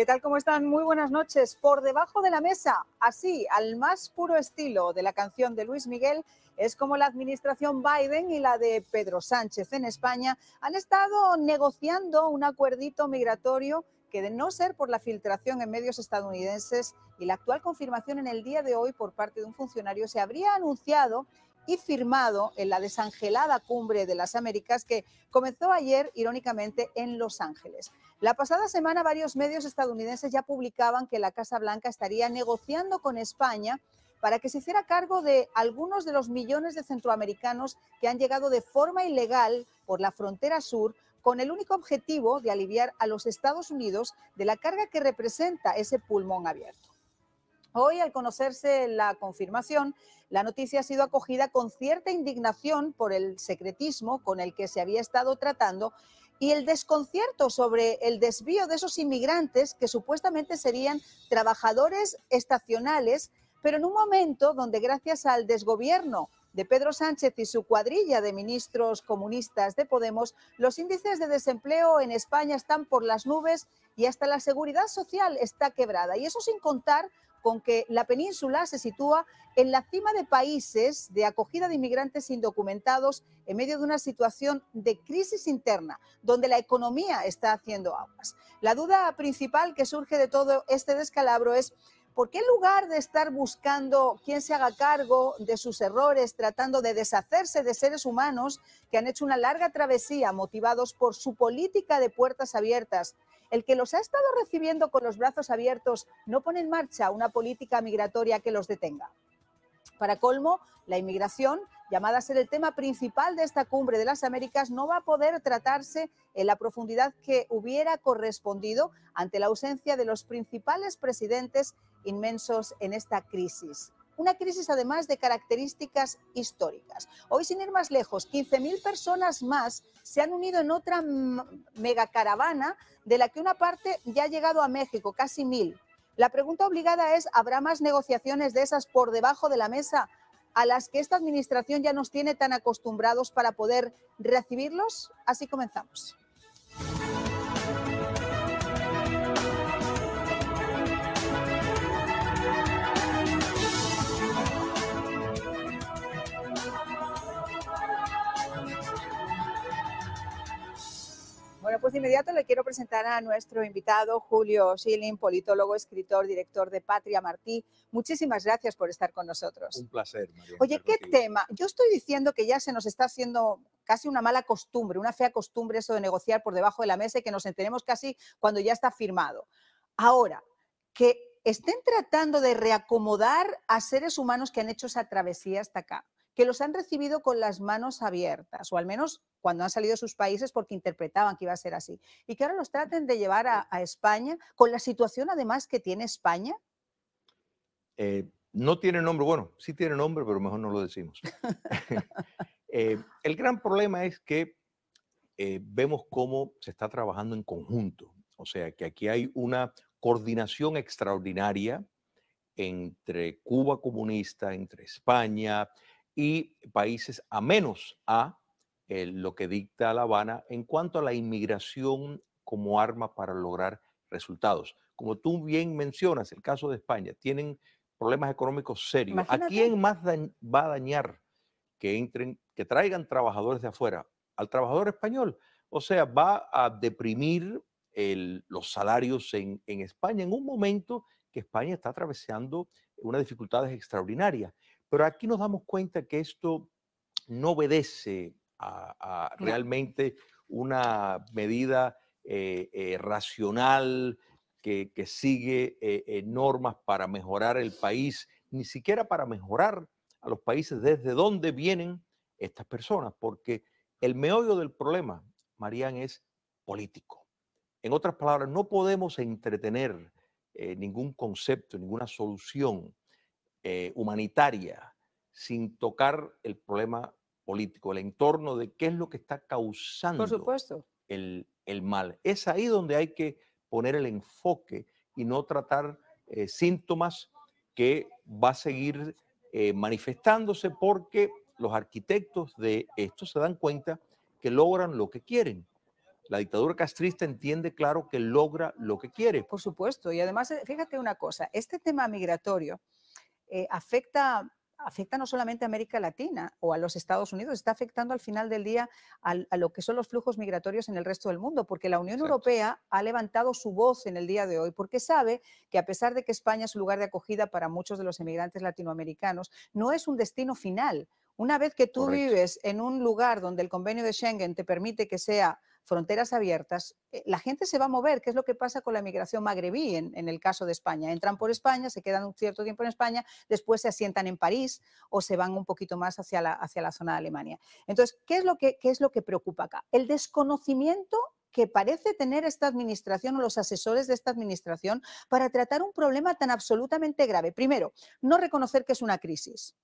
¿Qué tal? ¿Cómo están? Muy buenas noches. Por debajo de la mesa, así, al más puro estilo de la canción de Luis Miguel, es como la administración Biden y la de Pedro Sánchez en España han estado negociando un acuerdito migratorio que de no ser por la filtración en medios estadounidenses y la actual confirmación en el día de hoy por parte de un funcionario, se habría anunciado y firmado en la desangelada cumbre de las Américas que comenzó ayer, irónicamente, en Los Ángeles. La pasada semana varios medios estadounidenses ya publicaban que la Casa Blanca estaría negociando con España para que se hiciera cargo de algunos de los millones de centroamericanos que han llegado de forma ilegal por la frontera sur con el único objetivo de aliviar a los Estados Unidos de la carga que representa ese pulmón abierto. Hoy, al conocerse la confirmación, la noticia ha sido acogida con cierta indignación por el secretismo con el que se había estado tratando y el desconcierto sobre el desvío de esos inmigrantes que supuestamente serían trabajadores estacionales, pero en un momento donde gracias al desgobierno de Pedro Sánchez y su cuadrilla de ministros comunistas de Podemos, los índices de desempleo en España están por las nubes y hasta la seguridad social está quebrada. Y eso sin contar con que la península se sitúa en la cima de países de acogida de inmigrantes indocumentados en medio de una situación de crisis interna, donde la economía está haciendo aguas. La duda principal que surge de todo este descalabro es ¿por qué en lugar de estar buscando quién se haga cargo de sus errores, tratando de deshacerse de seres humanos que han hecho una larga travesía motivados por su política de puertas abiertas, el que los ha estado recibiendo con los brazos abiertos no pone en marcha una política migratoria que los detenga. Para colmo, la inmigración, llamada a ser el tema principal de esta cumbre de las Américas, no va a poder tratarse en la profundidad que hubiera correspondido ante la ausencia de los principales presidentes inmensos en esta crisis. Una crisis además de características históricas. Hoy, sin ir más lejos, 15.000 personas más se han unido en otra megacaravana de la que una parte ya ha llegado a México, casi mil. La pregunta obligada es, ¿habrá más negociaciones de esas por debajo de la mesa a las que esta administración ya nos tiene tan acostumbrados para poder recibirlos? Así comenzamos. Pues, de inmediato le quiero presentar a nuestro invitado Julio Schilling, politólogo, escritor, director de Patria Martí. Muchísimas gracias por estar con nosotros. Un placer, Mario. Oye, ¿qué tema? Yo estoy diciendo que ya se nos está haciendo casi una mala costumbre, una fea costumbre eso de negociar por debajo de la mesa y que nos enteremos casi cuando ya está firmado. Ahora, que estén tratando de reacomodar a seres humanos que han hecho esa travesía hasta acá que los han recibido con las manos abiertas, o al menos cuando han salido de sus países porque interpretaban que iba a ser así, y que ahora los traten de llevar a, España, con la situación además que tiene España? Eh, no tiene nombre, bueno, sí tiene nombre, pero mejor no lo decimos. Eh, el gran problema es que eh, vemos cómo se está trabajando en conjunto, o sea, que aquí hay una coordinación extraordinaria entre Cuba comunista, entre España, y países a menos a eh, lo que dicta La Habana en cuanto a la inmigración como arma para lograr resultados. Como tú bien mencionas, el caso de España, tienen problemas económicos serios. ¿A quién más va a dañar que entren, que traigan trabajadores de afuera? Al trabajador español. O sea, va a deprimir los salarios en, en España en un momento que España está atravesando unas dificultades extraordinarias. Pero aquí nos damos cuenta que esto no obedece a, realmente una medida eh, eh, racional que, sigue eh, normas para mejorar el país, ni siquiera para mejorar a los países desde donde vienen estas personas, porque el meollo del problema, Marían, es político. En otras palabras, no podemos entretener ningún concepto, ninguna solución eh, humanitaria, sin tocar el problema político, el entorno de qué es lo que está causando El, mal. Es ahí donde hay que poner el enfoque y no tratar eh, síntomas que va a seguir eh, manifestándose porque los arquitectos de esto se dan cuenta que logran lo que quieren. La dictadura castrista entiende claro que logra lo que quiere. Por supuesto, y además, fíjate una cosa, este tema migratorio eh, afecta, afecta no solamente a América Latina o a los Estados Unidos, está afectando al final del día a, lo que son los flujos migratorios en el resto del mundo, porque la Unión Europea ha levantado su voz en el día de hoy, porque sabe que a pesar de que España es un lugar de acogida para muchos de los emigrantes latinoamericanos, no es un destino final. Una vez que tú vives en un lugar donde el convenio de Schengen te permite que sea fronteras abiertas, eh, la gente se va a mover, qué es lo que pasa con la migración magrebí en, el caso de España. Entran por España, se quedan un cierto tiempo en España, después se asientan en París o se van un poquito más hacia la, hacia la zona de Alemania. Entonces, ¿qué es, lo que, ¿qué es lo que preocupa acá? El desconocimiento que parece tener esta administración o los asesores de esta administración para tratar un problema tan absolutamente grave. Primero, no reconocer que es una crisis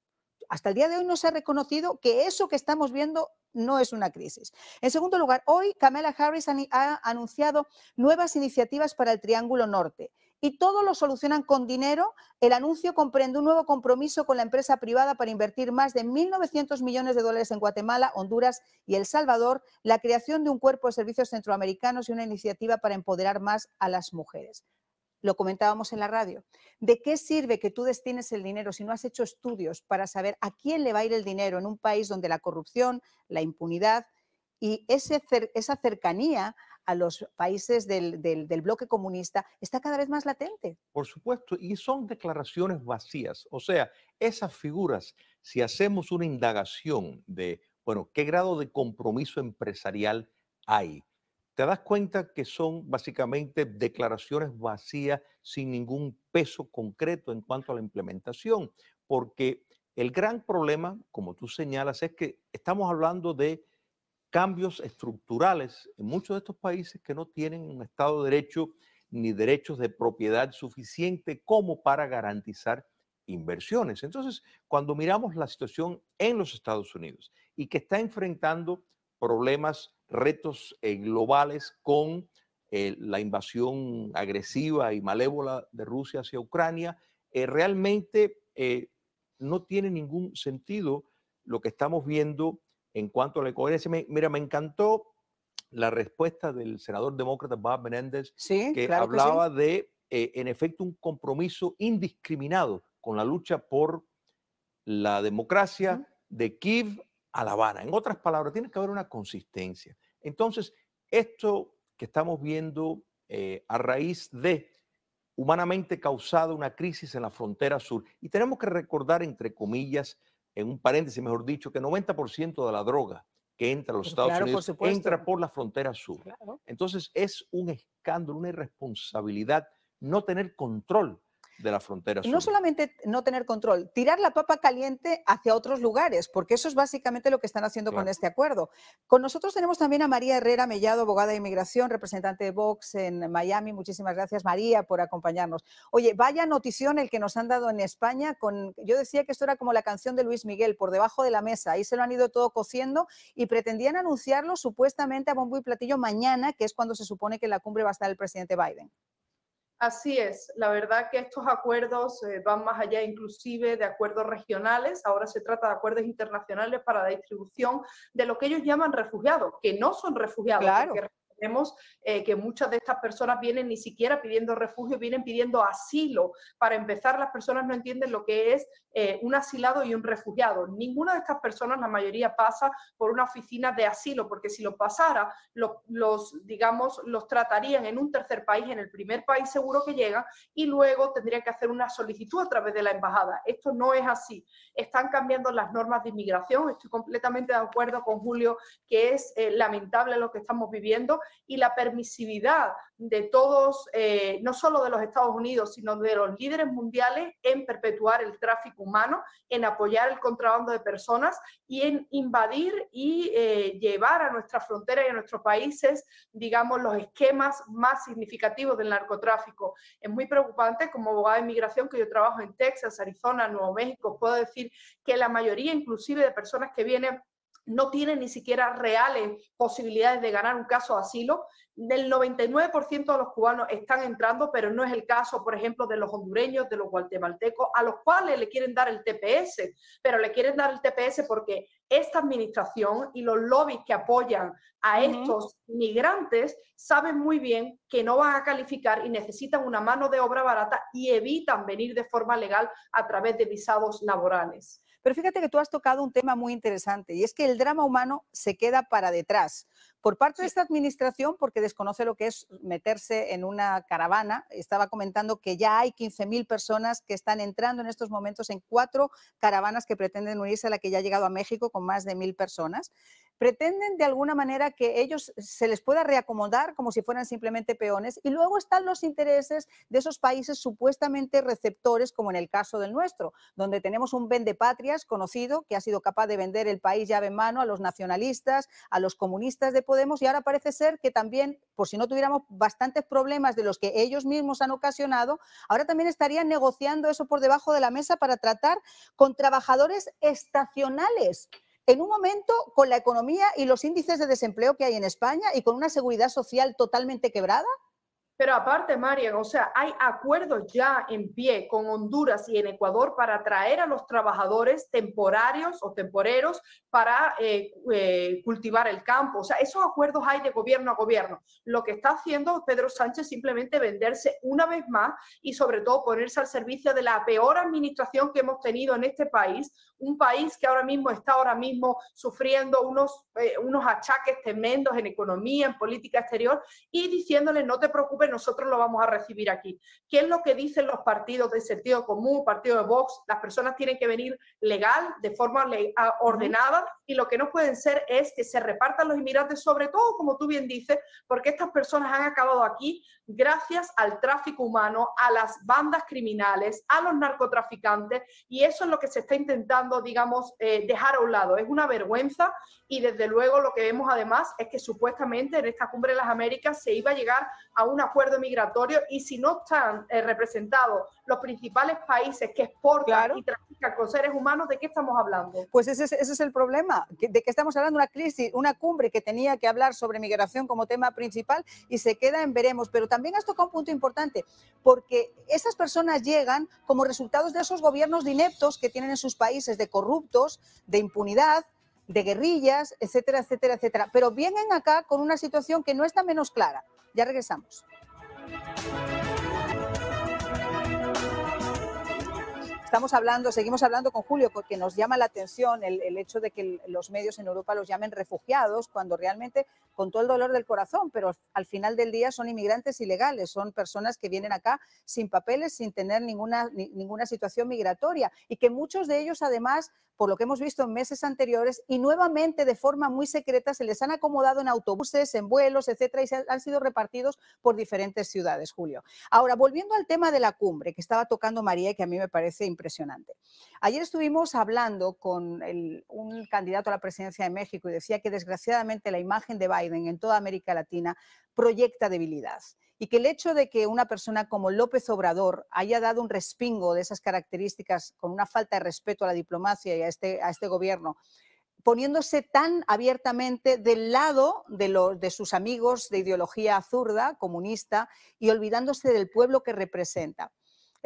hasta el día de hoy no se ha reconocido que eso que estamos viendo no es una crisis. En segundo lugar, hoy Kamala Harris ha anunciado nuevas iniciativas para el Triángulo Norte y todo lo solucionan con dinero. El anuncio comprende un nuevo compromiso con la empresa privada para invertir más de 1.900 millones de dólares en Guatemala, Honduras y El Salvador, la creación de un cuerpo de servicios centroamericanos y una iniciativa para empoderar más a las mujeres lo comentábamos en la radio, ¿de qué sirve que tú destines el dinero si no has hecho estudios para saber a quién le va a ir el dinero en un país donde la corrupción, la impunidad y ese, esa cercanía a los países del, del, bloque comunista está cada vez más latente. Por supuesto, y son declaraciones vacías. O sea, esas figuras, si hacemos una indagación de, bueno, qué grado de compromiso empresarial hay, te das cuenta que son básicamente declaraciones vacías sin ningún peso concreto en cuanto a la implementación, porque el gran problema, como tú señalas, es que estamos hablando de cambios estructurales en muchos de estos países que no tienen un Estado de Derecho ni derechos de propiedad suficiente como para garantizar inversiones. Entonces, cuando miramos la situación en los Estados Unidos y que está enfrentando problemas retos eh, globales con eh, la invasión agresiva y malévola de Rusia hacia Ucrania, eh, realmente no tiene ningún sentido lo que estamos viendo en cuanto a la coherencia. mira, me encantó la respuesta del senador demócrata Bob Menéndez, que hablaba de, en efecto, un compromiso indiscriminado con la lucha por la democracia de Kiev en otras palabras, tiene que haber una consistencia. Entonces, esto que estamos viendo eh, a raíz de humanamente causada una crisis en la frontera sur, y tenemos que recordar, entre comillas, en un paréntesis, mejor dicho, que 90% de la droga que entra a los Estados Unidos entra por la frontera sur. Entonces es un escándalo, una irresponsabilidad no tener control de la no solamente no tener control, tirar la papa caliente hacia otros lugares, porque eso es básicamente lo que están haciendo con este acuerdo. Con nosotros tenemos también a María Herrera Mellado, abogada de inmigración, representante de Vox en Miami. Muchísimas gracias, María, por acompañarnos. Oye, vaya notición el que nos han dado en España. Con, yo decía que esto era como la canción de Luis Miguel, por debajo de la mesa. Ahí se lo han ido todo cociendo y pretendían anunciarlo supuestamente a bombo y platillo mañana, que es cuando se supone que en la cumbre va a estar el presidente Biden. Así es, la verdad que estos acuerdos eh, van más allá inclusive de acuerdos regionales, ahora se trata de acuerdos internacionales para la distribución de lo que ellos llaman refugiados, que no son refugiados, claro. Vemos eh, que muchas de estas personas vienen ni siquiera pidiendo refugio, vienen pidiendo asilo. Para empezar, las personas no entienden lo que es eh, un asilado y un refugiado. Ninguna de estas personas, la mayoría, pasa por una oficina de asilo, porque si lo pasara, los, digamos, los tratarían en un tercer país, en el primer país seguro que llega y luego tendrían que hacer una solicitud a través de la embajada. Esto no es así. Están cambiando las normas de inmigración. Estoy completamente de acuerdo con Julio que es eh, lamentable lo que estamos viviendo y la permisividad de todos, eh, no solo de los Estados Unidos, sino de los líderes mundiales en perpetuar el tráfico humano, en apoyar el contrabando de personas y en invadir y eh, llevar a nuestras fronteras y a nuestros países, digamos, los esquemas más significativos del narcotráfico. Es muy preocupante como abogada de inmigración, que yo trabajo en Texas, Arizona, Nuevo México, puedo decir que la mayoría inclusive de personas que vienen no tienen ni siquiera reales posibilidades de ganar un caso de asilo. Del 99% de los cubanos están entrando, pero no es el caso, por ejemplo, de los hondureños, de los guatemaltecos, a los cuales le quieren dar el TPS, pero le quieren dar el TPS porque esta administración y los lobbies que apoyan a estos migrantes saben muy bien que no van a calificar y necesitan una mano de obra barata y evitan venir de forma legal a través de visados laborales. Pero fíjate que tú has tocado un tema muy interesante y es que el drama humano se queda para detrás por parte de esta administración porque desconoce lo que es meterse en una caravana. Estaba comentando que ya hay 15.000 personas que están entrando en estos momentos en cuatro caravanas que pretenden unirse a la que ya ha llegado a México con más de 1.000 personas pretenden de alguna manera que ellos se les pueda reacomodar como si fueran simplemente peones y luego están los intereses de esos países supuestamente receptores, como en el caso del nuestro, donde tenemos un patrias conocido que ha sido capaz de vender el país llave en mano a los nacionalistas, a los comunistas de Podemos y ahora parece ser que también, por si no tuviéramos bastantes problemas de los que ellos mismos han ocasionado, ahora también estarían negociando eso por debajo de la mesa para tratar con trabajadores estacionales en un momento con la economía y los índices de desempleo que hay en España y con una seguridad social totalmente quebrada? Pero aparte, Marian, o sea, hay acuerdos ya en pie con Honduras y en Ecuador para traer a los trabajadores temporarios o temporeros para eh, eh, cultivar el campo. O sea, esos acuerdos hay de gobierno a gobierno. Lo que está haciendo Pedro Sánchez simplemente venderse una vez más y sobre todo ponerse al servicio de la peor administración que hemos tenido en este país, un país que ahora mismo está ahora mismo sufriendo unos, eh, unos achaques tremendos en economía, en política exterior y diciéndole no te preocupes nosotros lo vamos a recibir aquí. ¿Qué es lo que dicen los partidos de sentido común, partido de Vox? Las personas tienen que venir legal, de forma ordenada, y lo que no pueden ser es que se repartan los inmigrantes, sobre todo, como tú bien dices, porque estas personas han acabado aquí gracias al tráfico humano, a las bandas criminales, a los narcotraficantes, y eso es lo que se está intentando, digamos, eh, dejar a un lado. Es una vergüenza y desde luego lo que vemos además es que supuestamente en esta cumbre de las Américas se iba a llegar a una acuerdo migratorio y si no están eh, representados los principales países que exportan y trafican con seres humanos, ¿de qué estamos hablando? Pues ese es, el problema, de que estamos hablando de una crisis, una cumbre que tenía que hablar sobre migración como tema principal y se queda en veremos. Pero también has tocado un punto importante, porque esas personas llegan como resultados de esos gobiernos ineptos que tienen en sus países, de corruptos, de impunidad, de guerrillas, etcétera, etcétera, etcétera. Pero vienen acá con una situación que no está menos clara. Ya regresamos. Thank you. estamos hablando, seguimos hablando con Julio, porque nos llama la atención el, hecho de que los medios en Europa los llamen refugiados, cuando realmente, con todo el dolor del corazón, pero al final del día son inmigrantes ilegales, son personas que vienen acá sin papeles, sin tener ninguna, ninguna situación migratoria, y que muchos de ellos, además, por lo que hemos visto en meses anteriores, y nuevamente de forma muy secreta, se les han acomodado en autobuses, en vuelos, etcétera, y se han sido repartidos por diferentes ciudades, Julio. Ahora, volviendo al tema de la cumbre que estaba tocando María y que a mí me parece impresionante impresionante. Ayer estuvimos hablando con un candidato a la presidencia de México y decía que desgraciadamente la imagen de Biden en toda América Latina proyecta debilidad y que el hecho de que una persona como López Obrador haya dado un respingo de esas características con una falta de respeto a la diplomacia y a este, a este gobierno poniéndose tan abiertamente del lado de, de sus amigos de ideología zurda, comunista, y olvidándose del pueblo que representa.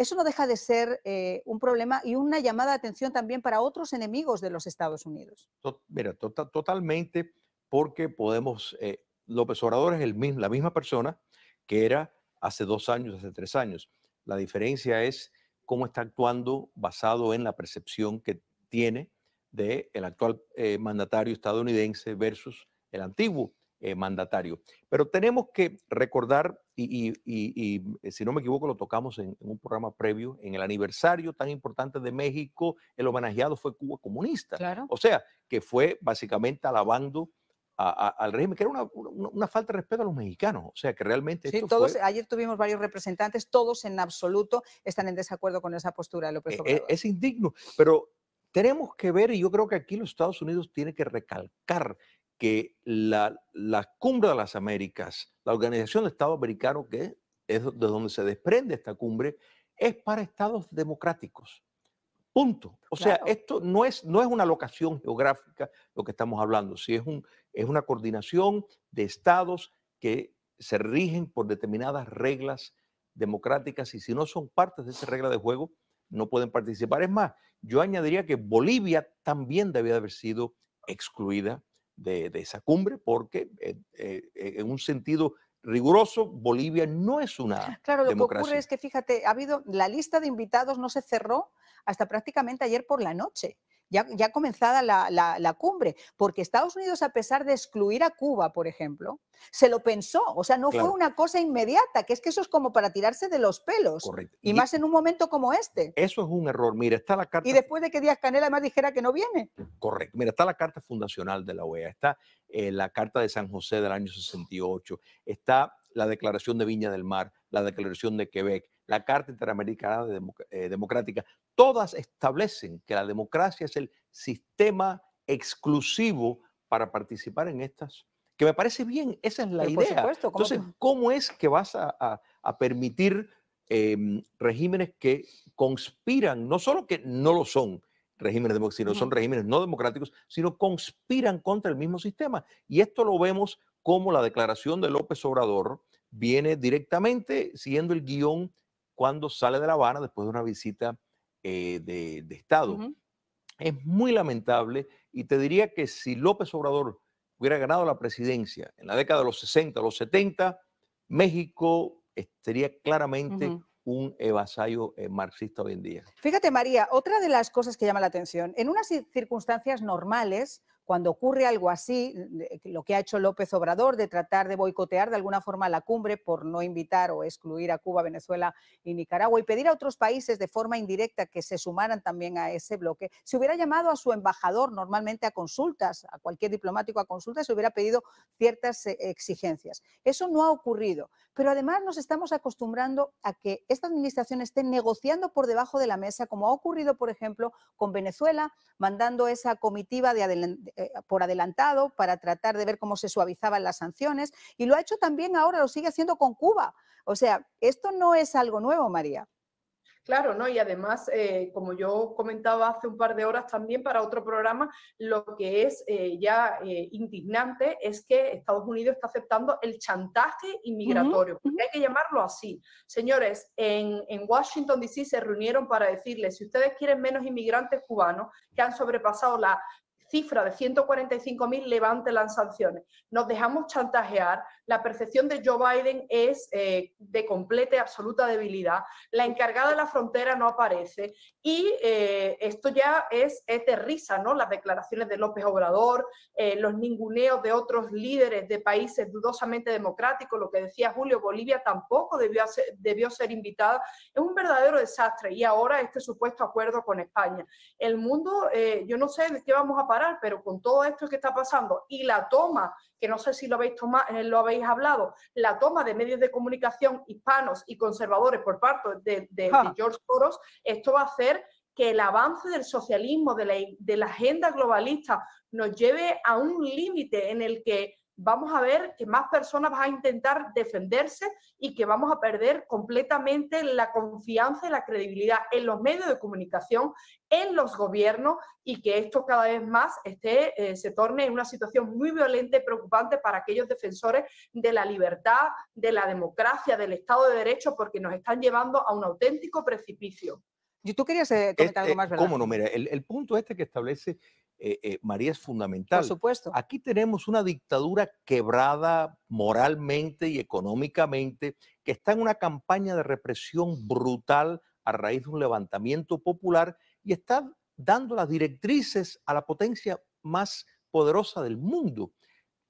Eso no deja de ser eh, un problema y una llamada de atención también para otros enemigos de los Estados Unidos. Mira, tota, totalmente, porque podemos, eh, López Obrador es el mismo, la misma persona que era hace dos años, hace tres años. La diferencia es cómo está actuando basado en la percepción que tiene del el actual eh, mandatario estadounidense versus el antiguo eh, mandatario. Pero tenemos que recordar, y, eh, si no me equivoco lo tocamos en, un programa previo, en el aniversario tan importante de México, el homenajeado fue Cuba comunista. O sea, que fue básicamente alabando al régimen, que era una, falta de respeto a los mexicanos. O sea, que realmente. Sí, todos, ayer tuvimos varios representantes, todos en absoluto están en desacuerdo con esa postura de López e, e, Obrador. Es, es, indigno, pero tenemos que ver, y yo creo que aquí los Estados Unidos tienen que recalcar que la, la, Cumbre de las Américas, la Organización de Estado Americano, que es de donde se desprende esta cumbre, es para estados democráticos. Punto. O sea, esto no es, no es una locación geográfica lo que estamos hablando, si es, un, es una coordinación de estados que se rigen por determinadas reglas democráticas y si no son partes de esa regla de juego, no pueden participar. Es más, yo añadiría que Bolivia también debía haber sido excluida de, esa cumbre, porque eh, eh, eh, en un sentido riguroso, Bolivia no es una Claro, lo que ocurre es que, fíjate, ha habido la lista de invitados no se cerró hasta prácticamente ayer por la noche ya, ha comenzada la, cumbre, porque Estados Unidos, a pesar de excluir a Cuba, por ejemplo, se lo pensó, o sea, no fue una cosa inmediata, que es que eso es como para tirarse de los pelos, Correcto. Y, más en un momento como este. Eso es un error, mira, está la carta... Y después de que Díaz Canela además dijera que no viene. Correcto, mira, está la carta fundacional de la OEA, está eh, la carta de San José del año 68, está la Declaración de Viña del Mar, la Declaración de Quebec, la Carta Interamericana eh, Democrática, todas establecen que la democracia es el sistema exclusivo para participar en estas. Que me parece bien, esa es la idea. Supuesto, Entonces, ¿cómo es que vas a, permitir em, regímenes que conspiran, no solo que no lo son, regímenes democráticos, sino son regímenes no democráticos, sino conspiran contra el mismo sistema. Y esto lo vemos cómo la declaración de López Obrador viene directamente siguiendo el guión cuando sale de La Habana después de una visita eh, de, Estado. Es muy lamentable y te diría que si López Obrador hubiera ganado la presidencia en la década de los 60, los 70, México estaría claramente un vasallo eh, marxista hoy en día. Fíjate, María, otra de las cosas que llama la atención, en unas circunstancias normales, cuando ocurre algo así, lo que ha hecho López Obrador de tratar de boicotear de alguna forma la cumbre por no invitar o excluir a Cuba, Venezuela y Nicaragua y pedir a otros países de forma indirecta que se sumaran también a ese bloque, se hubiera llamado a su embajador normalmente a consultas, a cualquier diplomático a consultas, se hubiera pedido ciertas eh, exigencias. Eso no ha ocurrido, pero además nos estamos acostumbrando a que esta administración esté negociando por debajo de la mesa, como ha ocurrido, por ejemplo, con Venezuela, mandando esa comitiva de, eh, por adelantado para tratar de ver cómo se suavizaban las sanciones y lo ha hecho también ahora, lo sigue haciendo con Cuba. O sea, esto no es algo nuevo, María. Claro, ¿no? Y además, eh, como yo comentaba hace un par de horas también para otro programa, lo que es eh, ya indignante es que Estados Unidos está aceptando el chantaje inmigratorio, hay que llamarlo así. Señores, en, en Washington, D.C. se reunieron para decirles, si ustedes quieren menos inmigrantes cubanos que han sobrepasado la, cifra de 145.000 levante las sanciones. Nos dejamos chantajear, la percepción de Joe Biden es eh, de completa y absoluta debilidad, la encargada de la frontera no aparece y eh, esto ya es, de risa, ¿no? Las declaraciones de López Obrador, eh, los ninguneos de otros líderes de países dudosamente democráticos, lo que decía Julio, Bolivia tampoco debió, debió ser invitada, es un verdadero desastre y ahora este supuesto acuerdo con España. El mundo, yo no sé de qué vamos a parar pero con todo esto que está pasando y la toma, que no sé si lo habéis, toma, eh, lo habéis hablado, la toma de medios de comunicación hispanos y conservadores por parte de, ah. George Soros, esto va a hacer que el avance del socialismo, de de la agenda globalista, nos lleve a un límite en el que vamos a ver que más personas van a intentar defenderse y que vamos a perder completamente la confianza y la credibilidad en los medios de comunicación, en los gobiernos y que esto cada vez más esté, eh, se torne en una situación muy violenta y preocupante para aquellos defensores de la libertad, de la democracia, del Estado de Derecho, porque nos están llevando a un auténtico precipicio. Y tú querías eh, comentar algo eh, más, ¿verdad? Cómo no, mira, el, el punto este que establece eh, eh, María, es fundamental. Por supuesto. Aquí tenemos una dictadura quebrada moralmente y económicamente, que está en una campaña de represión brutal a raíz de un levantamiento popular y está dando las directrices a la potencia más poderosa del mundo.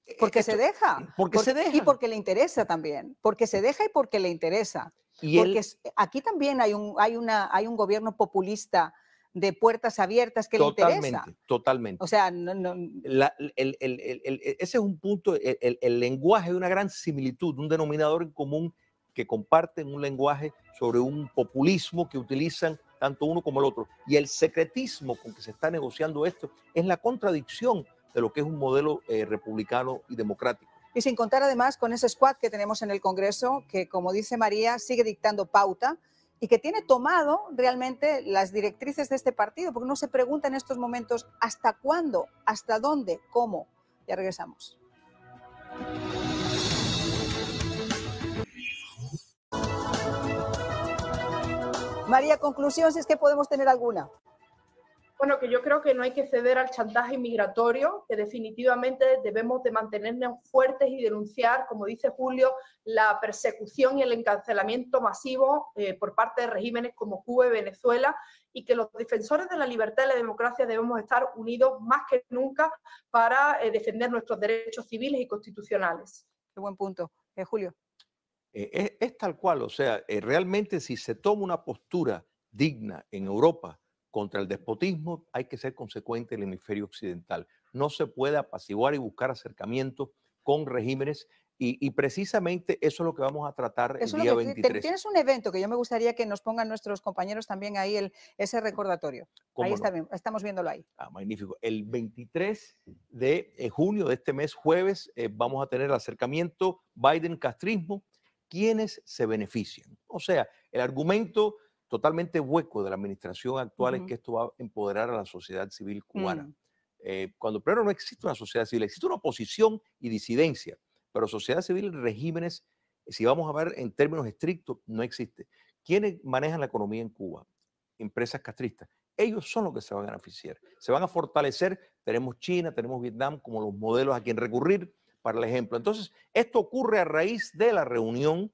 E, e, porque se deja. Porque, se deja. Y porque le interesa también. Porque se deja y porque le interesa. ¿Y porque aquí también hay un gobierno populista de puertas abiertas que le interesa. Totalmente. O sea, e, ese es un punto, el, lenguaje de una gran similitud, un denominador en común que comparten un lenguaje sobre un populismo que utilizan tanto uno como el otro. Y el secretismo con que se está negociando esto es la contradicción de lo que es un modelo eh, republicano y democrático. Y sin contar además con ese squad que tenemos en el Congreso, que como dice María, sigue dictando pauta y que tiene tomado realmente las directrices de este partido, porque no se pregunta en estos momentos hasta cuándo, hasta dónde, cómo. Ya regresamos. María, conclusión, si es que podemos tener alguna. Bueno, que yo creo que no hay que ceder al chantaje migratorio, que definitivamente debemos de mantenernos fuertes y denunciar, como dice Julio, la persecución y el encarcelamiento masivo eh, por parte de regímenes como Cuba y Venezuela y que los defensores de la libertad y la democracia debemos estar unidos más que nunca para eh, defender nuestros derechos civiles y constitucionales. Qué buen punto, eh, Julio. es, tal cual, o sea, realmente si se toma una postura digna en Europa, contra el despotismo hay que ser consecuente en el hemisferio occidental. No se puede apaciguar y buscar acercamientos con regímenes y, precisamente eso es lo que vamos a tratar el día 23. Tienes un evento que yo me gustaría que nos pongan nuestros compañeros también ahí el, ese recordatorio. Ahí está estamos viéndolo ahí. Ah, magnífico. El 23 de eh, junio de este mes, jueves, eh, vamos a tener el acercamiento Biden-Castrismo, ¿Quiénes se benefician. O sea, el argumento totalmente hueco de la administración actual es que esto va a empoderar a la sociedad civil cubana. Mm. Eh, cuando primero no existe una sociedad civil, existe una oposición y disidencia, pero sociedad civil, regímenes, si vamos a ver en términos estrictos, no existe. ¿Quiénes manejan la economía en Cuba? Empresas castristas. Ellos son los que se van a beneficiar. Se van a fortalecer. Tenemos China, tenemos Vietnam como los modelos a quien recurrir para el ejemplo. Entonces, esto ocurre a raíz de la reunión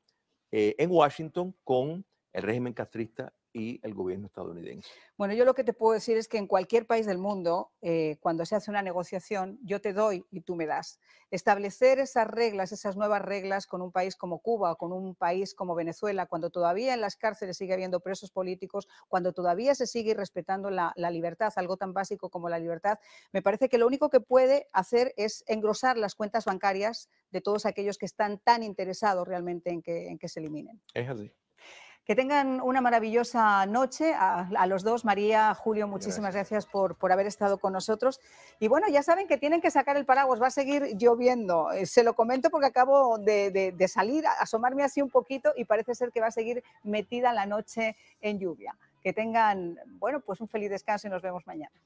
eh, en Washington con el régimen castrista y el gobierno estadounidense. Bueno, yo lo que te puedo decir es que en cualquier país del mundo, eh, cuando se hace una negociación, yo te doy y tú me das. Establecer esas reglas, esas nuevas reglas con un país como Cuba o con un país como Venezuela, cuando todavía en las cárceles sigue habiendo presos políticos, cuando todavía se sigue respetando la, la libertad, algo tan básico como la libertad, me parece que lo único que puede hacer es engrosar las cuentas bancarias de todos aquellos que están tan interesados realmente en que, en que se eliminen. Es así. Que tengan una maravillosa noche a, los dos. María, Julio, muchísimas gracias, por, por, haber estado con nosotros. Y bueno, ya saben que tienen que sacar el paraguas, va a seguir lloviendo. Eh, se lo comento porque acabo de, de salir, asomarme así un poquito y parece ser que va a seguir metida la noche en lluvia. Que tengan, bueno, pues un feliz descanso y nos vemos mañana.